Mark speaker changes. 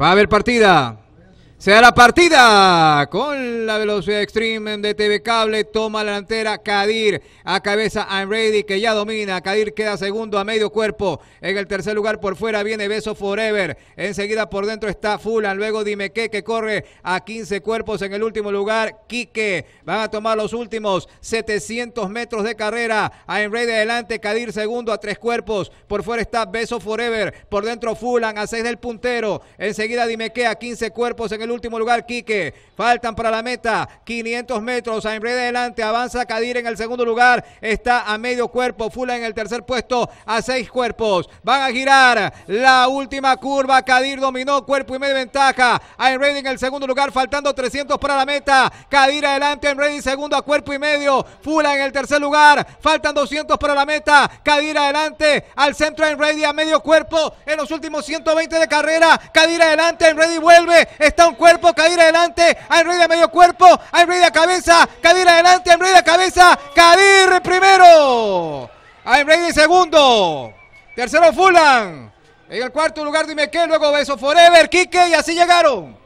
Speaker 1: Va a haber partida. Se da la partida con la velocidad extreme de TV Cable. Toma la delantera Kadir a cabeza a Ready que ya domina. Kadir queda segundo a medio cuerpo. En el tercer lugar por fuera viene Beso Forever. Enseguida por dentro está Fulan. Luego Dime que corre a 15 cuerpos en el último lugar. Quique. Van a tomar los últimos 700 metros de carrera. I'm Ready adelante. Kadir segundo a tres cuerpos. Por fuera está Beso Forever. Por dentro Fulan a 6 del puntero. Enseguida Dime a 15 cuerpos en el el último lugar Quique. Faltan para la meta 500 metros. Aimbré adelante, avanza Kadir en el segundo lugar. Está a medio cuerpo. Fula en el tercer puesto a seis cuerpos. Van a girar la última curva. Kadir dominó cuerpo y medio ventaja. ventaja. Aimbré en el segundo lugar, faltando 300 para la meta. Kadir adelante, Aimbré segundo a cuerpo y medio. Fula en el tercer lugar, faltan 200 para la meta. Kadir adelante al centro en a medio cuerpo en los últimos 120 de carrera. Kadir adelante en vuelve. Está un cuerpo, cadera adelante, de medio cuerpo, a cabeza, cadera adelante, a cabeza, Cadir primero, de segundo, tercero Fulan, en el cuarto lugar Dime qué, luego Beso Forever, Kike y así llegaron.